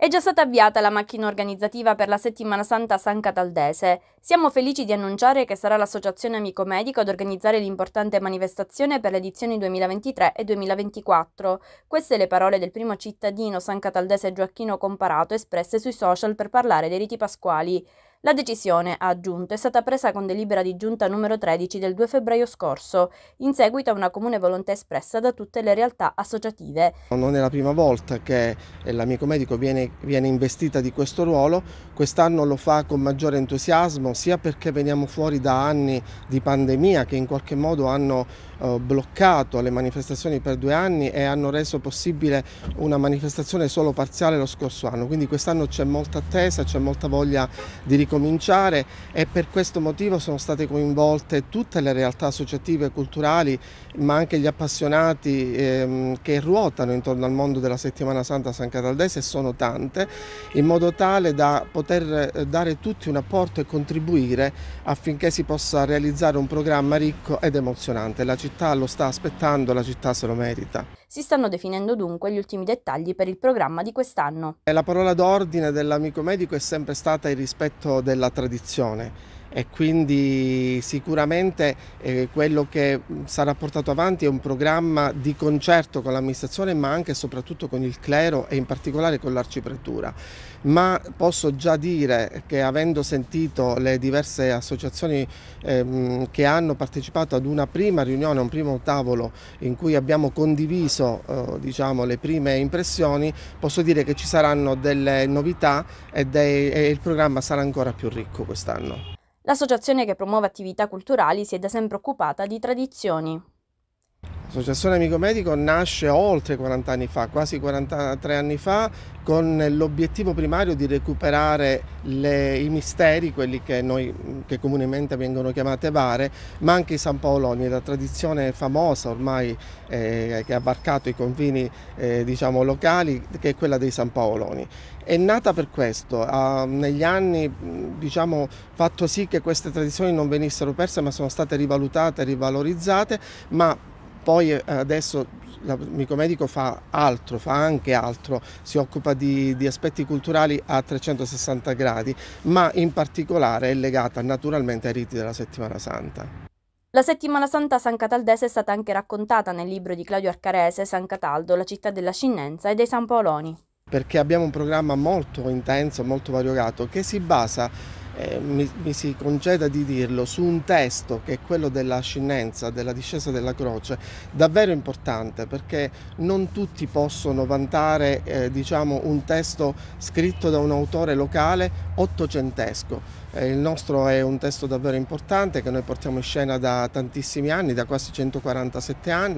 È già stata avviata la macchina organizzativa per la Settimana Santa San Cataldese. Siamo felici di annunciare che sarà l'Associazione Amico Medico ad organizzare l'importante manifestazione per le edizioni 2023 e 2024. Queste le parole del primo cittadino san cataldese Gioacchino Comparato espresse sui social per parlare dei riti pasquali. La decisione, ha aggiunto, è stata presa con delibera di giunta numero 13 del 2 febbraio scorso, in seguito a una comune volontà espressa da tutte le realtà associative. Non è la prima volta che eh, l'amico medico viene, viene investita di questo ruolo, quest'anno lo fa con maggiore entusiasmo sia perché veniamo fuori da anni di pandemia che in qualche modo hanno eh, bloccato le manifestazioni per due anni e hanno reso possibile una manifestazione solo parziale lo scorso anno, quindi quest'anno c'è molta attesa, c'è molta voglia di ricostruire ricominciare e per questo motivo sono state coinvolte tutte le realtà associative e culturali ma anche gli appassionati ehm, che ruotano intorno al mondo della Settimana Santa San Cataldese e sono tante in modo tale da poter eh, dare tutti un apporto e contribuire affinché si possa realizzare un programma ricco ed emozionante. La città lo sta aspettando, la città se lo merita. Si stanno definendo dunque gli ultimi dettagli per il programma di quest'anno. La parola d'ordine dell'amico medico è sempre stata il rispetto della tradizione e quindi sicuramente eh, quello che mm, sarà portato avanti è un programma di concerto con l'amministrazione ma anche e soprattutto con il clero e in particolare con l'arcipretura. Ma posso già dire che avendo sentito le diverse associazioni ehm, che hanno partecipato ad una prima riunione, un primo tavolo in cui abbiamo condiviso eh, diciamo, le prime impressioni, posso dire che ci saranno delle novità e, dei, e il programma sarà ancora più ricco quest'anno. L'associazione che promuove attività culturali si è da sempre occupata di tradizioni. L'associazione Amico Medico nasce oltre 40 anni fa, quasi 43 anni fa, con l'obiettivo primario di recuperare le, i misteri, quelli che, noi, che comunemente vengono chiamate bare, ma anche i San Paoloni, la tradizione famosa ormai eh, che ha varcato i confini eh, diciamo, locali, che è quella dei San Paoloni. È nata per questo, ha negli anni diciamo, fatto sì che queste tradizioni non venissero perse ma sono state rivalutate, rivalorizzate, ma poi eh, adesso l'amico medico fa altro, fa anche altro, si occupa di, di, aspetti culturali a 360 gradi, ma in particolare è legata naturalmente ai riti della Settimana Santa. La Settimana Santa San Cataldese è stata anche raccontata nel libro di Claudio Arcarese, San Cataldo, la città della scinenza e dei San Paoloni. Perché abbiamo un programma molto intenso, molto variegato, che si basa eh, mi, mi, si conceda di dirlo, su un testo che è quello della scinenza, della discesa della croce, davvero importante perché non tutti possono vantare eh, diciamo, un testo scritto da un autore locale ottocentesco. Eh, il nostro è un testo davvero importante che noi portiamo in scena da tantissimi anni, da quasi 147 anni.